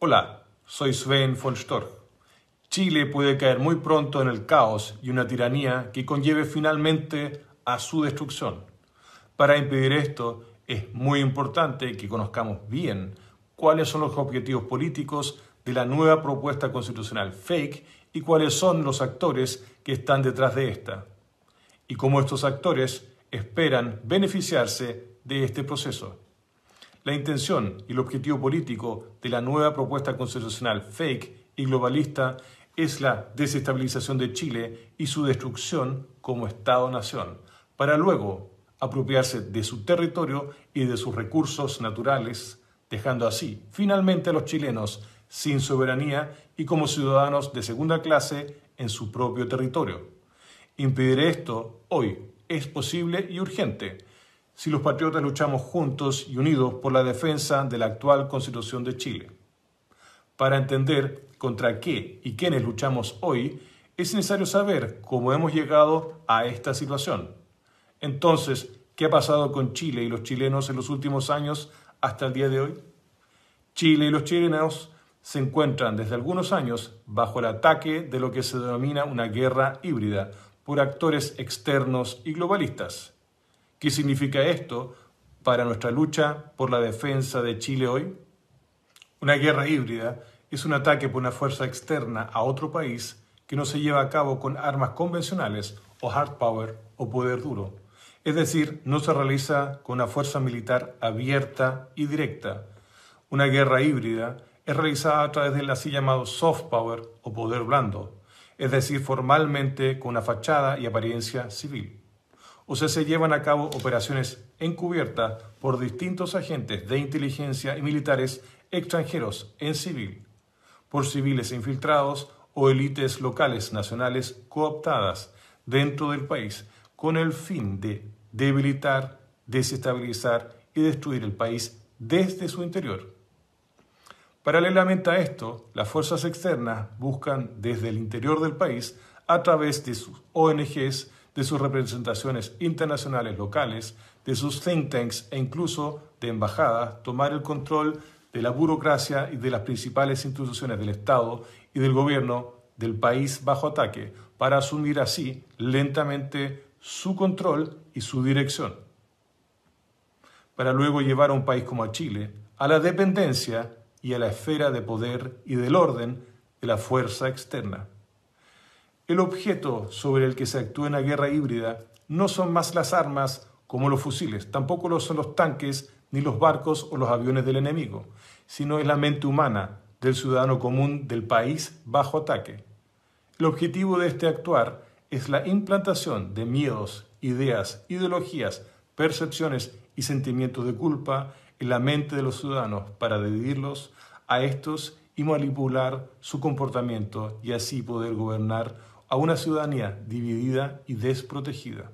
Hola, soy Sven von Storch. Chile puede caer muy pronto en el caos y una tiranía que conlleve finalmente a su destrucción. Para impedir esto, es muy importante que conozcamos bien cuáles son los objetivos políticos de la nueva propuesta constitucional fake y cuáles son los actores que están detrás de esta, y cómo estos actores esperan beneficiarse de este proceso. La intención y el objetivo político de la nueva propuesta constitucional fake y globalista es la desestabilización de Chile y su destrucción como Estado-nación, para luego apropiarse de su territorio y de sus recursos naturales, dejando así finalmente a los chilenos sin soberanía y como ciudadanos de segunda clase en su propio territorio. Impedir esto hoy es posible y urgente si los patriotas luchamos juntos y unidos por la defensa de la actual Constitución de Chile. Para entender contra qué y quiénes luchamos hoy, es necesario saber cómo hemos llegado a esta situación. Entonces, ¿qué ha pasado con Chile y los chilenos en los últimos años hasta el día de hoy? Chile y los chilenos se encuentran desde algunos años bajo el ataque de lo que se denomina una guerra híbrida por actores externos y globalistas ¿Qué significa esto para nuestra lucha por la defensa de Chile hoy? Una guerra híbrida es un ataque por una fuerza externa a otro país que no se lleva a cabo con armas convencionales o hard power o poder duro. Es decir, no se realiza con una fuerza militar abierta y directa. Una guerra híbrida es realizada a través del así llamado soft power o poder blando, es decir, formalmente con una fachada y apariencia civil o sea, se llevan a cabo operaciones encubiertas por distintos agentes de inteligencia y militares extranjeros en civil, por civiles infiltrados o élites locales nacionales cooptadas dentro del país con el fin de debilitar, desestabilizar y destruir el país desde su interior. Paralelamente a esto, las fuerzas externas buscan desde el interior del país, a través de sus ONGs, de sus representaciones internacionales locales, de sus think tanks e incluso de embajadas, tomar el control de la burocracia y de las principales instituciones del Estado y del gobierno del país bajo ataque, para asumir así lentamente su control y su dirección, para luego llevar a un país como Chile a la dependencia y a la esfera de poder y del orden de la fuerza externa. El objeto sobre el que se actúa en la guerra híbrida no son más las armas como los fusiles, tampoco lo son los tanques, ni los barcos o los aviones del enemigo, sino es la mente humana del ciudadano común del país bajo ataque. El objetivo de este actuar es la implantación de miedos, ideas, ideologías, percepciones y sentimientos de culpa en la mente de los ciudadanos para dividirlos a estos y manipular su comportamiento y así poder gobernar a una ciudadanía dividida y desprotegida.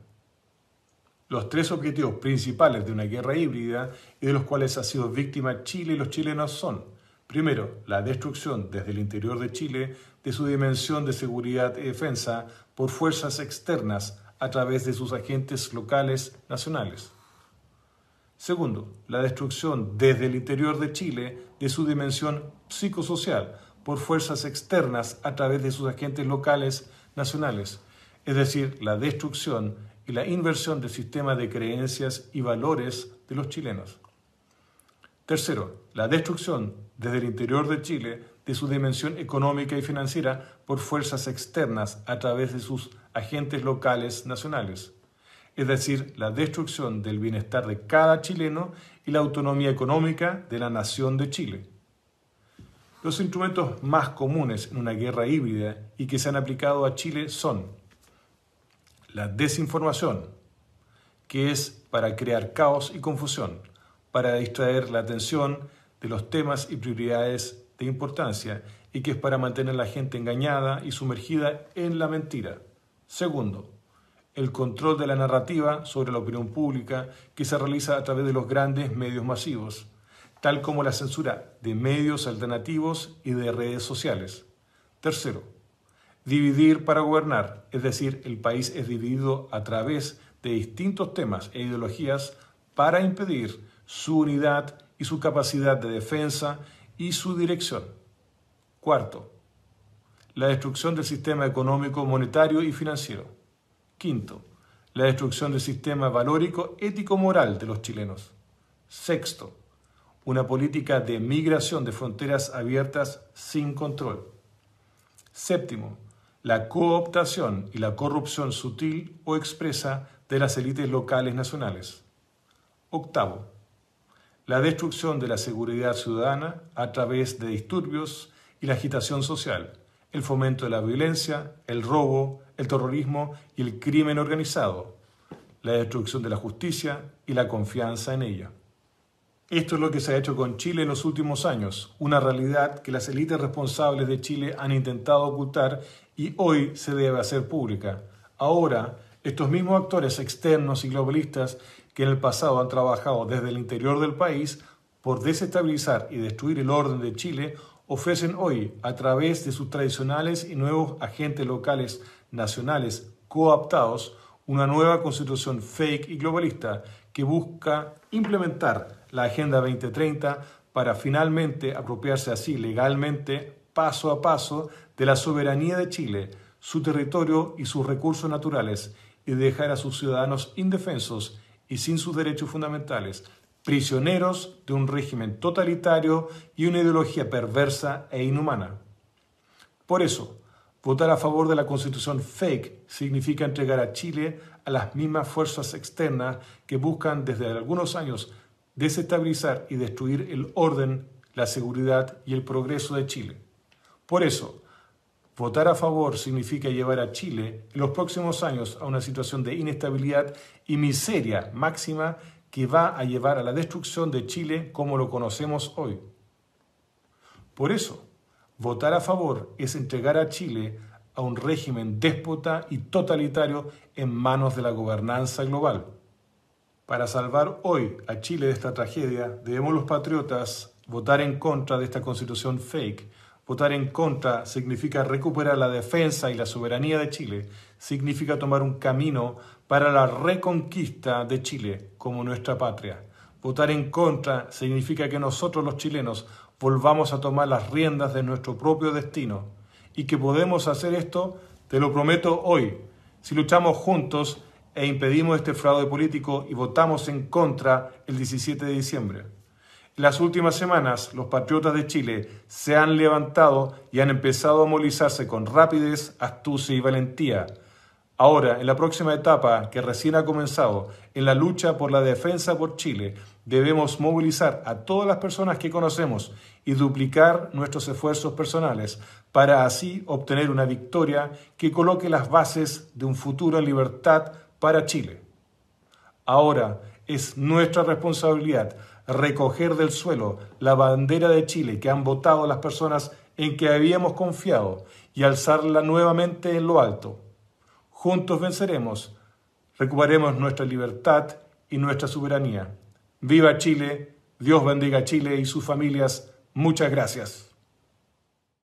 Los tres objetivos principales de una guerra híbrida y de los cuales ha sido víctima Chile y los chilenos son, primero, la destrucción desde el interior de Chile de su dimensión de seguridad y defensa por fuerzas externas a través de sus agentes locales nacionales. Segundo, la destrucción desde el interior de Chile de su dimensión psicosocial por fuerzas externas a través de sus agentes locales nacionales, es decir, la destrucción y la inversión del sistema de creencias y valores de los chilenos. Tercero, la destrucción desde el interior de Chile de su dimensión económica y financiera por fuerzas externas a través de sus agentes locales nacionales, es decir, la destrucción del bienestar de cada chileno y la autonomía económica de la nación de Chile. Los instrumentos más comunes en una guerra híbrida y que se han aplicado a Chile son la desinformación, que es para crear caos y confusión, para distraer la atención de los temas y prioridades de importancia y que es para mantener a la gente engañada y sumergida en la mentira. Segundo, el control de la narrativa sobre la opinión pública que se realiza a través de los grandes medios masivos tal como la censura de medios alternativos y de redes sociales. Tercero, dividir para gobernar, es decir, el país es dividido a través de distintos temas e ideologías para impedir su unidad y su capacidad de defensa y su dirección. Cuarto, la destrucción del sistema económico, monetario y financiero. Quinto, la destrucción del sistema valórico, ético-moral de los chilenos. Sexto, una política de migración de fronteras abiertas sin control. Séptimo, la cooptación y la corrupción sutil o expresa de las élites locales nacionales. Octavo, la destrucción de la seguridad ciudadana a través de disturbios y la agitación social, el fomento de la violencia, el robo, el terrorismo y el crimen organizado, la destrucción de la justicia y la confianza en ella. Esto es lo que se ha hecho con Chile en los últimos años, una realidad que las élites responsables de Chile han intentado ocultar y hoy se debe hacer pública. Ahora, estos mismos actores externos y globalistas que en el pasado han trabajado desde el interior del país por desestabilizar y destruir el orden de Chile, ofrecen hoy, a través de sus tradicionales y nuevos agentes locales nacionales coaptados, una nueva constitución fake y globalista que busca implementar la Agenda 2030 para finalmente apropiarse así legalmente, paso a paso, de la soberanía de Chile, su territorio y sus recursos naturales, y dejar a sus ciudadanos indefensos y sin sus derechos fundamentales, prisioneros de un régimen totalitario y una ideología perversa e inhumana. Por eso, Votar a favor de la constitución fake significa entregar a Chile a las mismas fuerzas externas que buscan desde algunos años desestabilizar y destruir el orden, la seguridad y el progreso de Chile. Por eso, votar a favor significa llevar a Chile en los próximos años a una situación de inestabilidad y miseria máxima que va a llevar a la destrucción de Chile como lo conocemos hoy. Por eso, Votar a favor es entregar a Chile a un régimen déspota y totalitario en manos de la gobernanza global. Para salvar hoy a Chile de esta tragedia, debemos los patriotas votar en contra de esta constitución fake. Votar en contra significa recuperar la defensa y la soberanía de Chile, significa tomar un camino para la reconquista de Chile como nuestra patria. Votar en contra significa que nosotros los chilenos volvamos a tomar las riendas de nuestro propio destino y que podemos hacer esto, te lo prometo hoy, si luchamos juntos e impedimos este fraude político y votamos en contra el 17 de diciembre. En las últimas semanas, los patriotas de Chile se han levantado y han empezado a movilizarse con rapidez, astucia y valentía. Ahora, en la próxima etapa que recién ha comenzado, en la lucha por la defensa por Chile, Debemos movilizar a todas las personas que conocemos y duplicar nuestros esfuerzos personales para así obtener una victoria que coloque las bases de un futuro en libertad para Chile. Ahora es nuestra responsabilidad recoger del suelo la bandera de Chile que han votado las personas en que habíamos confiado y alzarla nuevamente en lo alto. Juntos venceremos, recuperaremos nuestra libertad y nuestra soberanía. Viva Chile, Dios bendiga a Chile y sus familias. Muchas gracias.